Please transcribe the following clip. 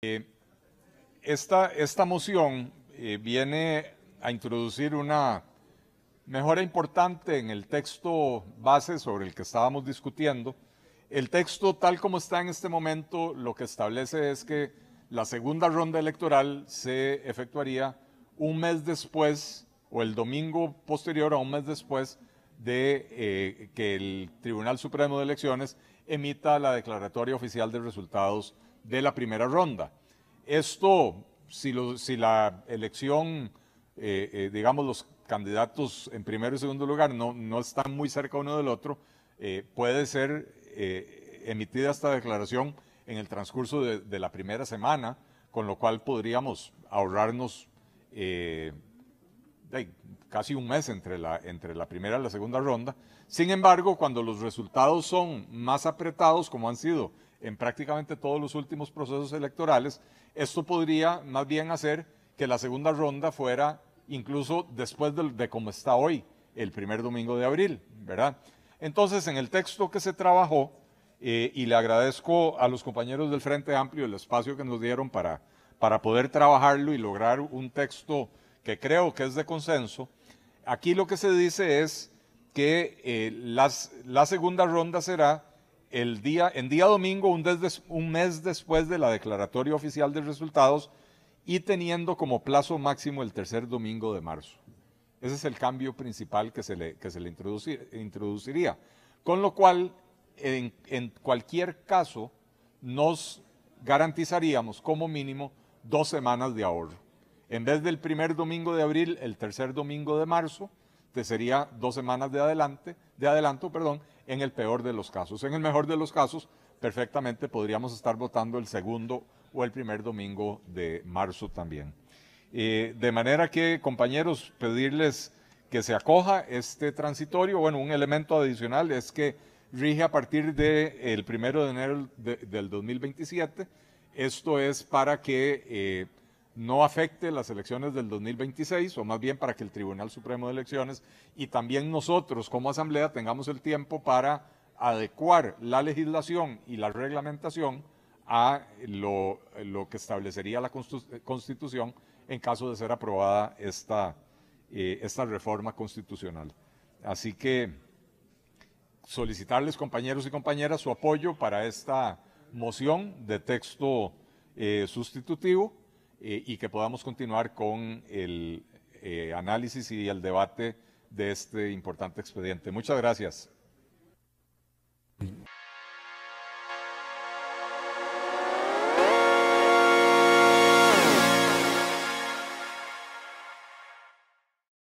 Eh, esta, esta, moción eh, viene a introducir una mejora importante en el texto base sobre el que estábamos discutiendo. El texto tal como está en este momento lo que establece es que la segunda ronda electoral se efectuaría un mes después o el domingo posterior a un mes después de eh, que el Tribunal Supremo de Elecciones emita la declaratoria oficial de resultados de la primera ronda. Esto, si, la elección, eh, eh, digamos, los candidatos en primero y segundo lugar no, no están muy cerca uno del otro, eh, puede ser emitida esta declaración en el transcurso de, la primera semana, con lo cual podríamos ahorrarnos casi un mes entre la, entre la primera y la segunda ronda. Sin embargo, cuando los resultados son más apretados, como han sido en prácticamente todos los últimos procesos electorales, esto podría más bien hacer que la segunda ronda fuera incluso después de, de como está hoy, el primer domingo de abril, ¿verdad? Entonces, en el texto que se trabajó, eh, y le agradezco a los compañeros del Frente Amplio el espacio que nos dieron para, para poder trabajarlo y lograr un texto que creo que es de consenso, aquí lo que se dice es que eh, la segunda ronda será el día, en día domingo, un, mes después de la declaratoria oficial de resultados y teniendo como plazo máximo el tercer domingo de marzo. Ese es el cambio principal que se le, que se le introduciría. Con lo cual, en, cualquier caso, nos garantizaríamos como mínimo dos semanas de ahorro. En vez del primer domingo de abril, el tercer domingo de marzo, sería dos semanas de, adelante, de adelanto perdón, en el peor de los casos. En el mejor de los casos, perfectamente podríamos estar votando el segundo o el primer domingo de marzo también. Eh, de manera que, compañeros, pedirles que se acoja este transitorio. Bueno, un elemento adicional es que rige a partir del primero de enero del 2027. Esto es para que... Eh, no afecte las elecciones del 2026, o más bien para que el Tribunal Supremo de Elecciones y también nosotros como Asamblea tengamos el tiempo para adecuar la legislación y la reglamentación a lo, que establecería la Constitución en caso de ser aprobada esta, eh, esta reforma constitucional. Así que solicitarles, compañeros y compañeras, su apoyo para esta moción de texto eh, sustitutivo eh, y que podamos continuar con el eh, análisis y el debate de este importante expediente. Muchas gracias.